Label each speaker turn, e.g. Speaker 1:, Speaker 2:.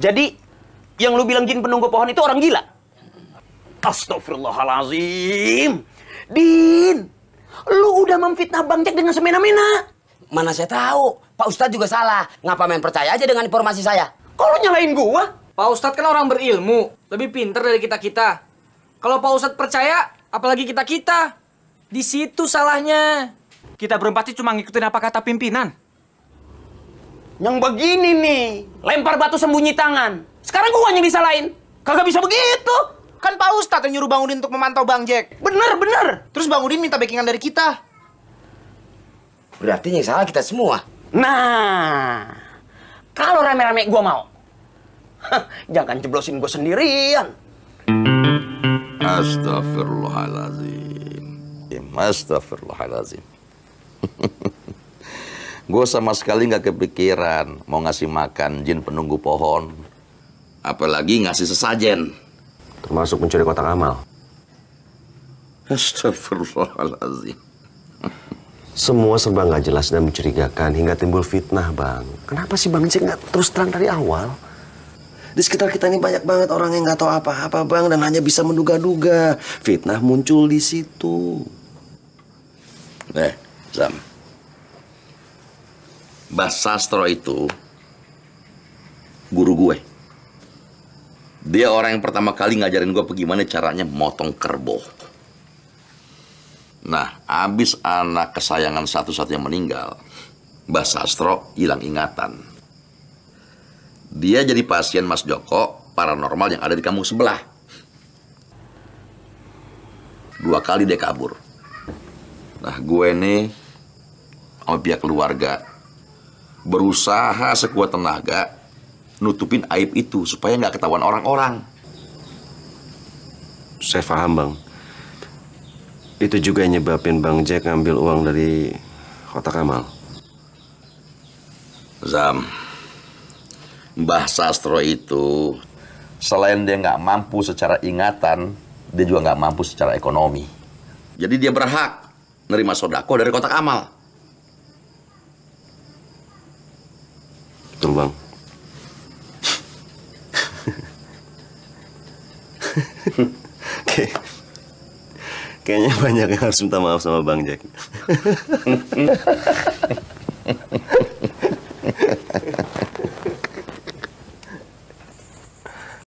Speaker 1: Jadi yang lu bilang jin penunggu pohon itu orang gila. Astagfirullahalazim. Din, lu udah memfitnah Bang Jack dengan semena-mena. Mana saya tahu, Pak Ustadz juga salah. Ngapa main percaya aja dengan informasi saya? Kok lu nyalain gua? Pak Ustadz kan orang berilmu, lebih pinter dari kita-kita. Kalau Pak Ustadz percaya, apalagi kita-kita. Di situ salahnya. Kita berempat sih cuma ngikutin apa kata pimpinan. Yang begini nih, lempar batu sembunyi tangan. Sekarang gua yang disalahin. Kagak bisa begitu. Kan Pak Ustadz yang nyuruh Bang Udin untuk memantau Bang Jack. Bener, bener. Terus Bang Udin minta backingan dari kita. Berarti yang salah kita semua. Nah, kalau rame-rame gua mau. jangan jeblosin gua sendirian. Astagfirullahalazim. Astagfirullahalazim. Gue sama sekali nggak kepikiran mau ngasih makan jin penunggu pohon. Apalagi ngasih sesajen. Termasuk mencuri kotak amal. Astagfirullahaladzim. Semua serba nggak jelas dan mencurigakan hingga timbul fitnah, Bang. Kenapa sih Bang Cek nggak terus terang dari awal? Di sekitar kita ini banyak banget orang yang nggak tahu apa-apa, Bang, dan hanya bisa menduga-duga. Fitnah muncul di situ. Eh, Sam, Basastro Sastro itu guru gue. Dia orang yang pertama kali ngajarin gue bagaimana caranya motong kerbau. Nah, abis anak kesayangan satu-satunya meninggal, Mbah Sastro hilang ingatan. Dia jadi pasien Mas Joko, paranormal yang ada di kampung sebelah. Dua kali dia kabur. Nah, gue nih, sama pihak keluarga, berusaha sekuat tenaga nutupin aib itu supaya nggak ketahuan orang-orang. Saya paham, Bang. Itu juga yang nyebabin Bang Jack ngambil uang dari kota Kamal. Zam, Mbah Sastro itu selain dia nggak mampu secara ingatan, dia juga nggak mampu secara ekonomi. Jadi dia berhak nerima sodako dari kotak amal. terbang Oke. Kayaknya banyak yang harus minta maaf sama Bang Jack.